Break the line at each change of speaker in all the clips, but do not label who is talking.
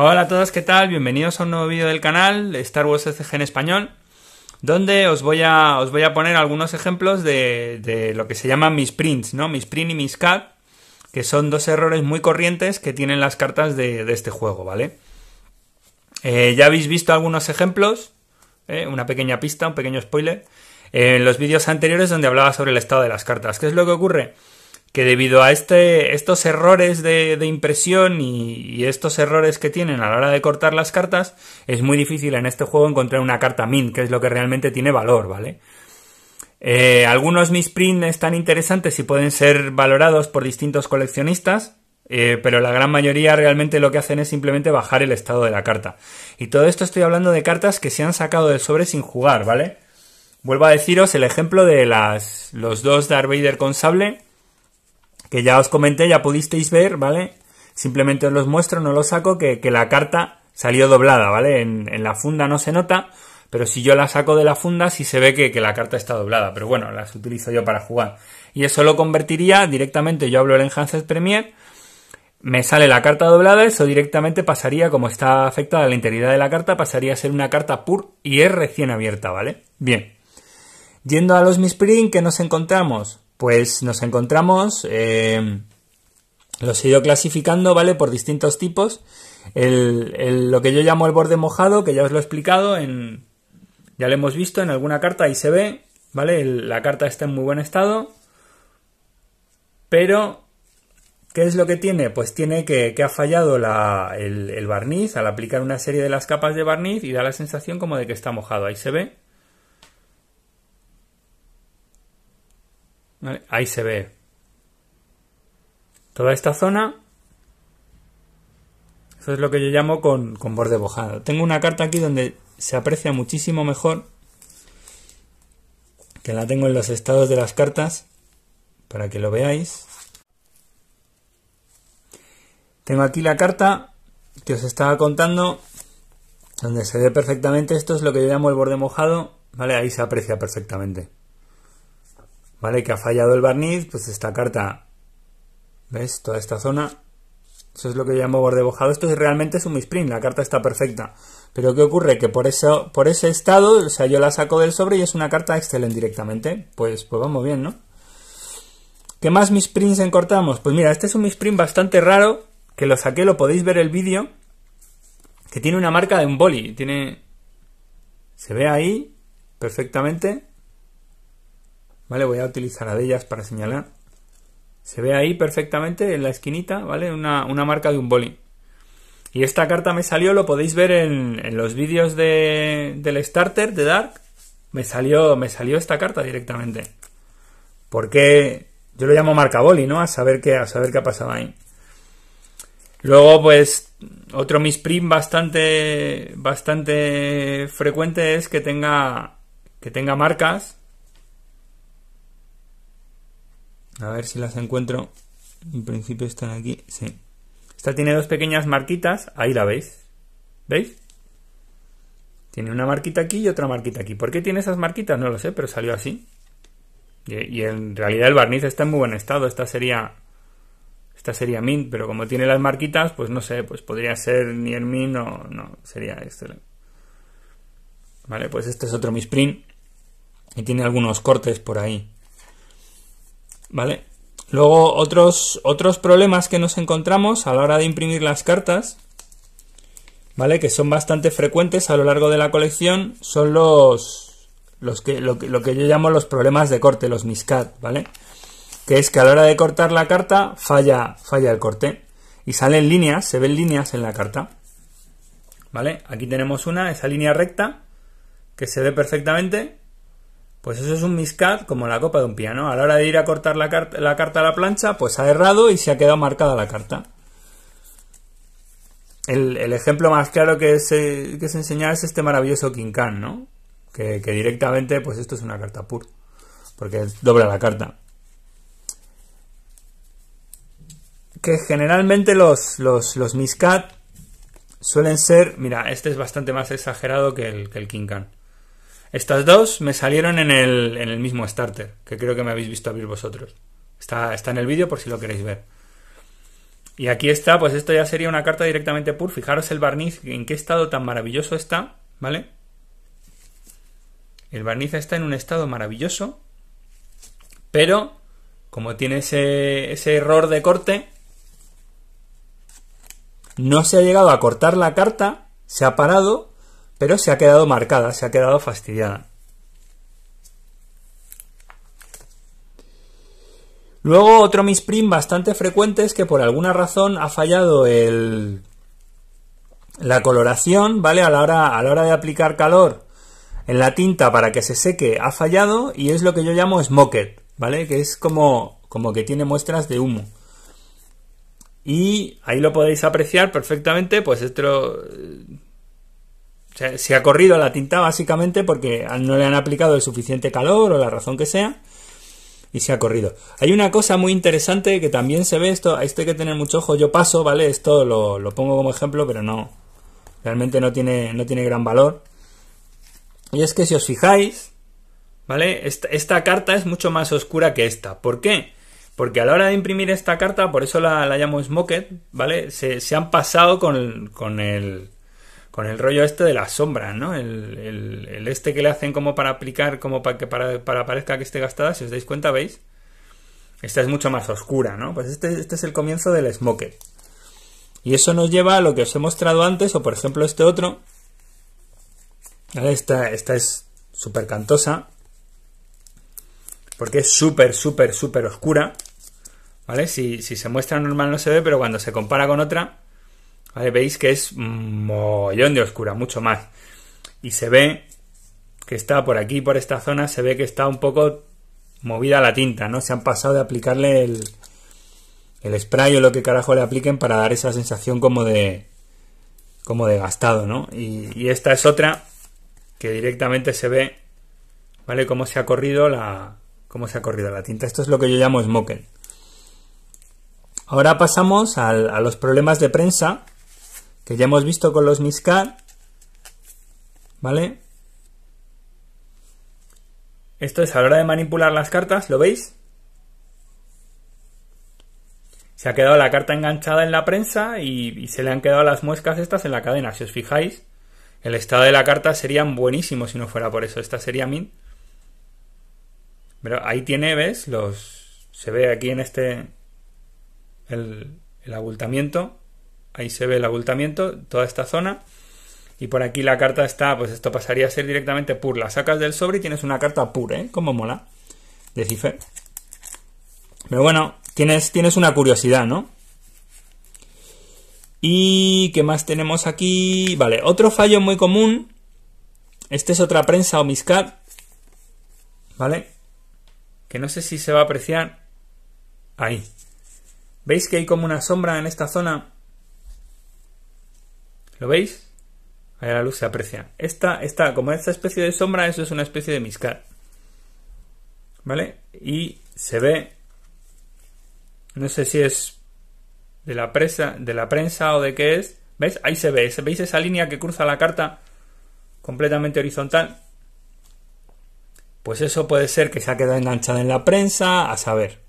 Hola a todos, ¿qué tal? Bienvenidos a un nuevo vídeo del canal Star Wars SCG en español, donde os voy a, os voy a poner algunos ejemplos de, lo que se llaman mis prints, ¿no? Mis print y mis cat, que son dos errores muy corrientes que tienen las cartas de, este juego, ¿vale? Eh, ya habéis visto algunos ejemplos, ¿eh? una pequeña pista, un pequeño spoiler, en los vídeos anteriores donde hablaba sobre el estado de las cartas. ¿Qué es lo que ocurre? que debido a este, estos errores de, impresión y, estos errores que tienen a la hora de cortar las cartas, es muy difícil en este juego encontrar una carta mint, que es lo que realmente tiene valor, ¿vale? Eh, algunos misprints están interesantes y pueden ser valorados por distintos coleccionistas, eh, pero la gran mayoría realmente lo que hacen es simplemente bajar el estado de la carta. Y todo esto estoy hablando de cartas que se han sacado del sobre sin jugar, ¿vale? Vuelvo a deciros el ejemplo de las, los dos Darth Vader con sable que ya os comenté, ya pudisteis ver, ¿vale? Simplemente os los muestro, no los saco, que, la carta salió doblada, ¿vale? En, la funda no se nota, pero si yo la saco de la funda sí se ve que, la carta está doblada, pero bueno, las utilizo yo para jugar. Y eso lo convertiría directamente, yo hablo el Enhanced Premier, me sale la carta doblada, eso directamente pasaría, como está afectada la integridad de la carta, pasaría a ser una carta PUR y es recién abierta, ¿vale? Bien. Yendo a los misprint, que nos encontramos? Pues nos encontramos, eh, los he ido clasificando, ¿vale? Por distintos tipos. lo que yo llamo el borde mojado, que ya os lo he explicado, en, ya lo hemos visto en alguna carta, ahí se ve, ¿vale? la carta está en muy buen estado. Pero, ¿qué es lo que tiene? Pues tiene que, ha fallado el, barniz al aplicar una serie de las capas de barniz y da la sensación como de que está mojado. Ahí se ve. Ahí se ve. Toda esta zona. Eso es lo que yo llamo con, borde mojado. Tengo una carta aquí donde se aprecia muchísimo mejor. Que la tengo en los estados de las cartas. Para que lo veáis. Tengo aquí la carta que os estaba contando, donde se ve perfectamente, esto es lo que yo llamo el borde mojado, ¿vale? Ahí se aprecia perfectamente. ¿vale? Que ha fallado el barniz, pues esta carta, ¿ves? Toda esta zona, eso es lo que llamo borde bojado. Esto es realmente es un misprint, la carta está perfecta. Pero ¿qué ocurre? Que por, eso, por ese estado, o sea, yo la saco del sobre y es una carta excelente directamente. Pues, pues vamos bien, ¿no? ¿Qué más misprints encortamos? Pues mira, este es un misprint bastante raro, que lo saqué, lo podéis ver el vídeo, que tiene una marca de un boli, tiene... Se ve ahí perfectamente. ¿vale? Voy a utilizar a de ellas para señalar. Se ve ahí perfectamente en la esquinita, ¿vale? Una, marca de un boli. Y esta carta me salió, lo podéis ver en, los vídeos del starter de Dark. Me salió, me salió esta carta directamente. Porque yo lo llamo marca boli, ¿no? A saber qué, a saber qué ha pasado ahí. Luego, pues, otro misprint bastante, bastante frecuente es que tenga, que tenga marcas A ver si las encuentro. En principio están aquí, sí. Esta tiene dos pequeñas marquitas, ahí la veis. ¿Veis? Tiene una marquita aquí y otra marquita aquí. ¿Por qué tiene esas marquitas? No lo sé, pero salió así. Y, en realidad el barniz está en muy buen estado. Esta sería esta sería mint, pero como tiene las marquitas, pues no sé, pues podría ser ni el mint o no, sería excelente. Vale, pues este es otro misprint y tiene algunos cortes por ahí. ¿Vale? Luego, otros, otros problemas que nos encontramos a la hora de imprimir las cartas, ¿vale? Que son bastante frecuentes a lo largo de la colección, son los, que, lo, que yo llamo los problemas de corte, los miscat, ¿vale? Que es que a la hora de cortar la carta falla, falla el corte y salen líneas, se ven líneas en la carta, ¿vale? Aquí tenemos una, esa línea recta, que se ve perfectamente, pues eso es un miscat como la copa de un piano. A la hora de ir a cortar la, la carta a la plancha, pues ha errado y se ha quedado marcada la carta. El, ejemplo más claro que se, que se enseña es este maravilloso King ¿no? Que, directamente, pues esto es una carta pur, porque dobla la carta. Que generalmente los, los, Miscat suelen ser, mira, este es bastante más exagerado que el, que el King estas dos me salieron en el, en el mismo starter, que creo que me habéis visto abrir vosotros. Está, está en el vídeo por si lo queréis ver. Y aquí está, pues esto ya sería una carta directamente pur. Fijaros el barniz, en qué estado tan maravilloso está, ¿vale? El barniz está en un estado maravilloso, pero como tiene ese error de corte, no se ha llegado a cortar la carta, se ha parado pero se ha quedado marcada, se ha quedado fastidiada. Luego otro misprint bastante frecuente es que por alguna razón ha fallado el, la coloración, ¿vale? A la, hora, a la hora de aplicar calor en la tinta para que se seque ha fallado y es lo que yo llamo smoked, ¿vale? Que es como, como que tiene muestras de humo. Y ahí lo podéis apreciar perfectamente, pues esto se, ha corrido la tinta básicamente porque no le han aplicado el suficiente calor o la razón que sea y se ha corrido. Hay una cosa muy interesante que también se ve, esto, esto hay que tener mucho ojo, yo paso, ¿vale? Esto lo, pongo como ejemplo, pero no, realmente no tiene, no tiene gran valor. Y es que si os fijáis, ¿vale? Esta, carta es mucho más oscura que esta. ¿Por qué? Porque a la hora de imprimir esta carta, por eso la, llamo Smoked, ¿vale? Se, han pasado con con el con el rollo este de la sombra, ¿no? El, este que le hacen como para aplicar, como para que para, parezca que esté gastada, si os dais cuenta, ¿veis? Esta es mucho más oscura, ¿no? Pues este, este, es el comienzo del smoker. Y eso nos lleva a lo que os he mostrado antes, o por ejemplo este otro. Esta, esta es súper cantosa. Porque es súper, súper, súper oscura. ¿Vale? si se muestra normal no se ve, pero cuando se compara con otra, Veis que es mollón de oscura, mucho más. Y se ve que está por aquí, por esta zona, se ve que está un poco movida la tinta, ¿no? Se han pasado de aplicarle el, el spray o lo que carajo le apliquen para dar esa sensación como de como de gastado, ¿no? Y, esta es otra que directamente se ve, ¿vale? Cómo se ha corrido la cómo se ha corrido la tinta. Esto es lo que yo llamo smoking Ahora pasamos a los problemas de prensa que ya hemos visto con los Niskan, ¿vale? Esto es a la hora de manipular las cartas, ¿lo veis? Se ha quedado la carta enganchada en la prensa y, se le han quedado las muescas estas en la cadena, si os fijáis. El estado de la carta sería buenísimo si no fuera por eso. Esta sería min. Pero ahí tiene, ¿ves? Los. Se ve aquí en este. El, el abultamiento. Ahí se ve el abultamiento, toda esta zona. Y por aquí la carta está, pues esto pasaría a ser directamente pur. La sacas del sobre y tienes una carta pura, ¿eh? Como mola. De Pero bueno, tienes, tienes una curiosidad, ¿no? ¿Y qué más tenemos aquí? Vale, otro fallo muy común. Este es otra prensa o ¿Vale? Que no sé si se va a apreciar. Ahí. ¿Veis que hay como una sombra en esta zona? ¿Lo veis? Ahí la luz se aprecia. Esta, esta, como esta especie de sombra, eso es una especie de miscar. ¿Vale? Y se ve. No sé si es de la presa, de la prensa o de qué es. ¿Veis? Ahí se ve. ¿Veis esa línea que cruza la carta completamente horizontal? Pues eso puede ser que se ha quedado enganchada en la prensa, a saber.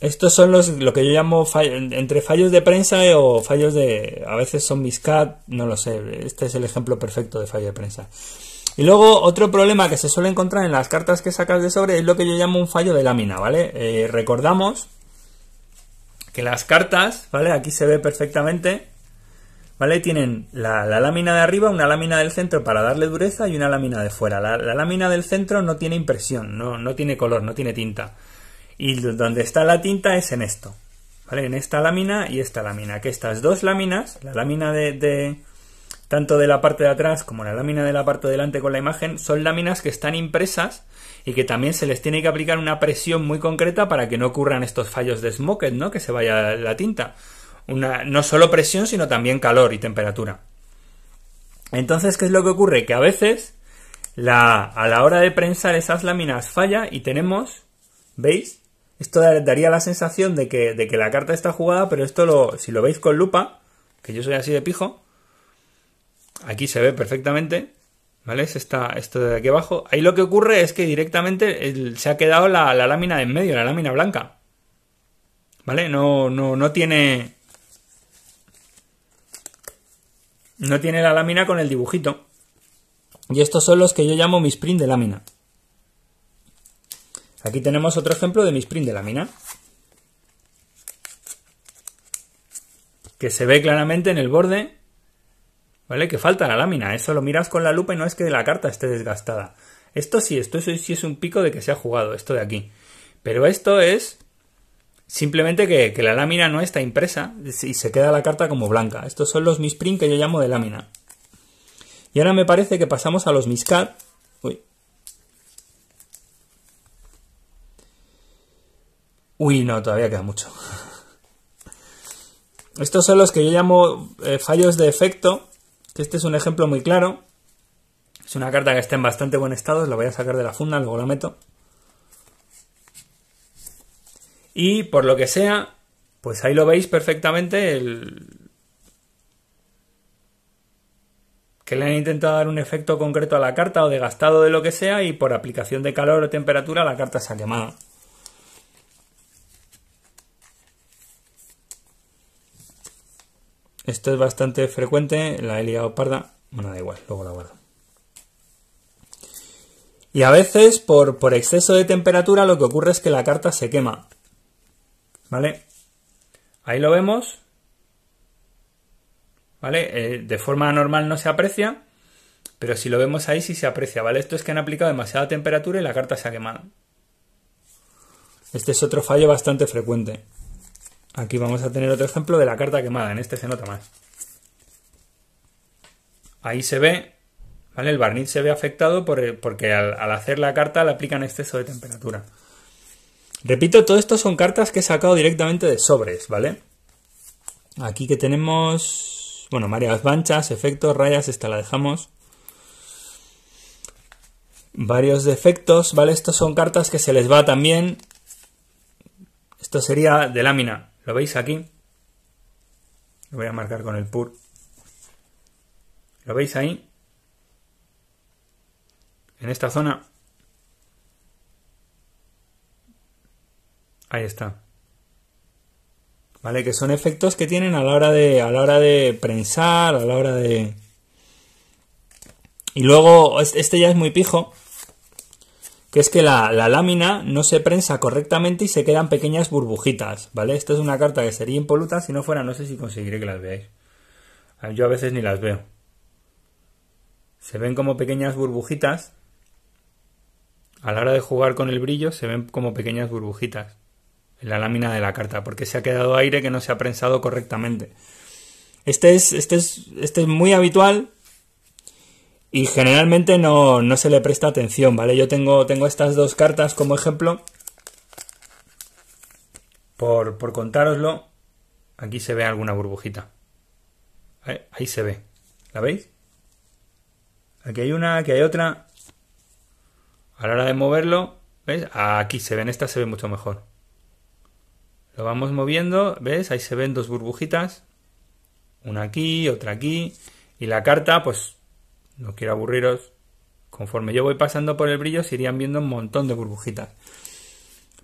Estos son los, lo que yo llamo entre fallos de prensa o fallos de... A veces son mis no lo sé. Este es el ejemplo perfecto de fallo de prensa. Y luego otro problema que se suele encontrar en las cartas que sacas de sobre es lo que yo llamo un fallo de lámina, ¿vale? Eh, recordamos que las cartas, ¿vale? Aquí se ve perfectamente, ¿vale? Tienen la, lámina de arriba, una lámina del centro para darle dureza y una lámina de fuera. La, lámina del centro no tiene impresión, no, no tiene color, no tiene tinta. Y donde está la tinta es en esto, ¿vale? En esta lámina y esta lámina, que estas dos láminas, la lámina de, tanto de la parte de atrás como la lámina de la parte de delante con la imagen, son láminas que están impresas y que también se les tiene que aplicar una presión muy concreta para que no ocurran estos fallos de smoker, ¿no? Que se vaya la tinta. Una, no solo presión, sino también calor y temperatura. Entonces, ¿qué es lo que ocurre? Que a veces la, a la hora de prensar esas láminas falla y tenemos, ¿veis? Esto daría la sensación de que, la carta está jugada, pero esto lo, si lo veis con lupa, que yo soy así de pijo, aquí se ve perfectamente, ¿vale? esto de aquí abajo. Ahí lo que ocurre es que directamente se ha quedado la, lámina de en medio, la lámina blanca. ¿Vale? No, no, tiene... No tiene la lámina con el dibujito. Y estos son los que yo llamo mis print de lámina. Aquí tenemos otro ejemplo de misprint de lámina. Que se ve claramente en el borde, ¿vale? Que falta la lámina. Eso lo miras con la lupa y no es que la carta esté desgastada. Esto sí, esto sí es un pico de que se ha jugado, esto de aquí. Pero esto es simplemente que, la lámina no está impresa y se queda la carta como blanca. Estos son los misprint que yo llamo de lámina. Y ahora me parece que pasamos a los miscat, Uy, no, todavía queda mucho. Estos son los que yo llamo eh, fallos de efecto, este es un ejemplo muy claro. Es una carta que está en bastante buen estado, la voy a sacar de la funda, luego la meto. Y por lo que sea, pues ahí lo veis perfectamente el... que le han intentado dar un efecto concreto a la carta o de gastado de lo que sea y por aplicación de calor o temperatura la carta se ha quemado. Esto es bastante frecuente, la he liado parda. Bueno, da igual, luego la guardo. Y a veces, por, exceso de temperatura, lo que ocurre es que la carta se quema. ¿Vale? Ahí lo vemos. ¿Vale? Eh, de forma normal no se aprecia, pero si lo vemos ahí sí se aprecia, ¿vale? Esto es que han aplicado demasiada temperatura y la carta se ha quemado. Este es otro fallo bastante frecuente. Aquí vamos a tener otro ejemplo de la carta quemada. En este se nota más. Ahí se ve, ¿vale? El barniz se ve afectado porque al, hacer la carta la aplican exceso de temperatura. Repito, todo esto son cartas que he sacado directamente de sobres, ¿vale? Aquí que tenemos, bueno, varias manchas, efectos, rayas, esta la dejamos. Varios defectos, ¿vale? Estos son cartas que se les va también esto sería de lámina. ¿Lo veis aquí? Lo voy a marcar con el pur. ¿Lo veis ahí? En esta zona. Ahí está. ¿Vale? Que son efectos que tienen a la hora de. a la hora de prensar, a la hora de. Y luego, este ya es muy pijo, que es que la, lámina no se prensa correctamente y se quedan pequeñas burbujitas, ¿vale? Esta es una carta que sería impoluta si no fuera, no sé si conseguiré que las veáis. Yo a veces ni las veo. Se ven como pequeñas burbujitas. A la hora de jugar con el brillo se ven como pequeñas burbujitas en la lámina de la carta, porque se ha quedado aire que no se ha prensado correctamente. Este es, este es, este es muy habitual y generalmente no, se le presta atención, ¿vale? Yo tengo, tengo estas dos cartas como ejemplo. Por, por contároslo, aquí se ve alguna burbujita. Ahí se ve. ¿La veis? Aquí hay una, aquí hay otra. A la hora de moverlo, ¿veis? Aquí se ven, esta se ve mucho mejor. Lo vamos moviendo, ¿ves? Ahí se ven dos burbujitas. Una aquí, otra aquí. Y la carta, pues no quiero aburriros, conforme yo voy pasando por el brillo se irían viendo un montón de burbujitas.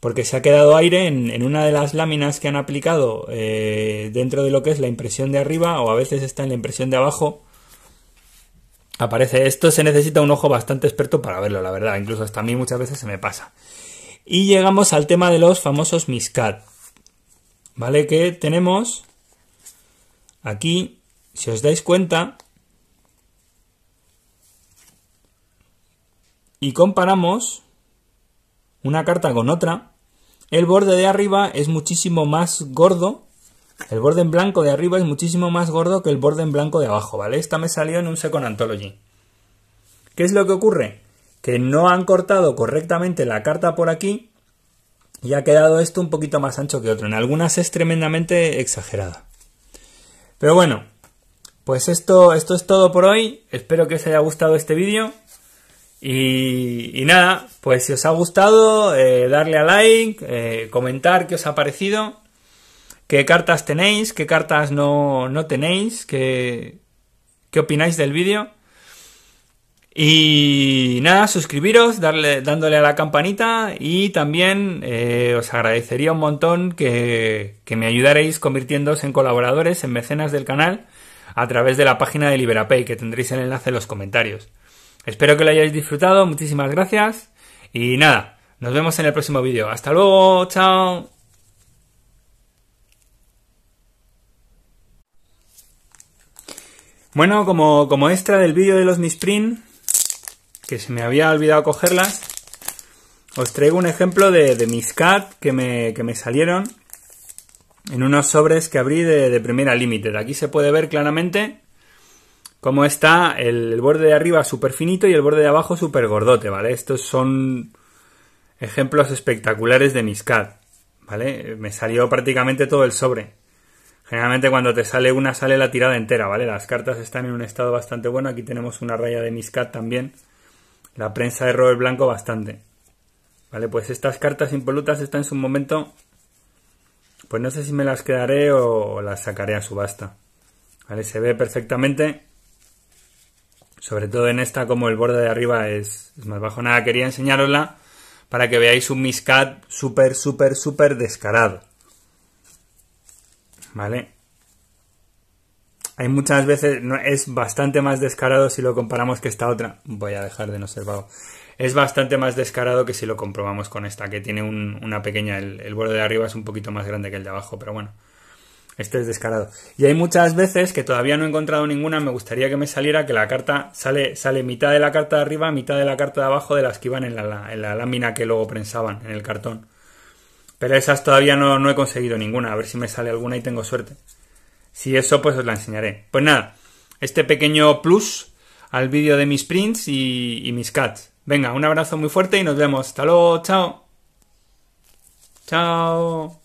Porque se ha quedado aire en, una de las láminas que han aplicado eh, dentro de lo que es la impresión de arriba o a veces está en la impresión de abajo. Aparece esto, se necesita un ojo bastante experto para verlo, la verdad. Incluso hasta a mí muchas veces se me pasa. Y llegamos al tema de los famosos Miscat. ¿Vale? Que tenemos aquí, si os dais cuenta, y comparamos una carta con otra, el borde de arriba es muchísimo más gordo, el borde en blanco de arriba es muchísimo más gordo que el borde en blanco de abajo, ¿vale? Esta me salió en un Second Anthology. ¿Qué es lo que ocurre? Que no han cortado correctamente la carta por aquí y ha quedado esto un poquito más ancho que otro. En algunas es tremendamente exagerada. Pero bueno, pues esto, esto es todo por hoy. Espero que os haya gustado este vídeo. Y, nada, pues si os ha gustado, eh, darle a like, eh, comentar qué os ha parecido, qué cartas tenéis, qué cartas no, tenéis, qué, opináis del vídeo. Y nada, suscribiros, darle, dándole a la campanita y también eh, os agradecería un montón que, que me ayudaréis convirtiéndoos en colaboradores, en mecenas del canal, a través de la página de Liberapay, que tendréis el enlace en los comentarios. Espero que lo hayáis disfrutado, muchísimas gracias y nada, nos vemos en el próximo vídeo. Hasta luego, chao. Bueno, como, como extra del vídeo de los misprint, que se me había olvidado cogerlas, os traigo un ejemplo de, mis cat que me, que me salieron en unos sobres que abrí de, de primera límite. aquí se puede ver claramente como está el, borde de arriba súper finito y el borde de abajo súper gordote, ¿vale? Estos son ejemplos espectaculares de Miscat, ¿vale? Me salió prácticamente todo el sobre. Generalmente cuando te sale una sale la tirada entera, ¿vale? Las cartas están en un estado bastante bueno. Aquí tenemos una raya de Miscat también. La prensa de Robert Blanco bastante. Vale, pues estas cartas impolutas están en su momento. Pues no sé si me las quedaré o las sacaré a subasta. Vale, se ve perfectamente sobre todo en esta como el borde de arriba es, más bajo. Nada, quería enseñarosla para que veáis un miscat súper, súper, súper descarado. ¿Vale? Hay muchas veces, no, es bastante más descarado si lo comparamos que esta otra. Voy a dejar de no ser vago. Es bastante más descarado que si lo comprobamos con esta, que tiene una pequeña, el borde de arriba es un poquito más grande que el de abajo, pero bueno. Este es descarado. Y hay muchas veces que todavía no he encontrado ninguna, me gustaría que me saliera que la carta sale, sale mitad de la carta de arriba, mitad de la carta de abajo de las que iban en la, en la lámina que luego prensaban, en el cartón. Pero esas todavía no, no he conseguido ninguna, a ver si me sale alguna y tengo suerte. Si eso, pues os la enseñaré. Pues nada, este pequeño plus al vídeo de mis prints y, mis cats. Venga, un abrazo muy fuerte y nos vemos. Hasta luego, chao. Chao.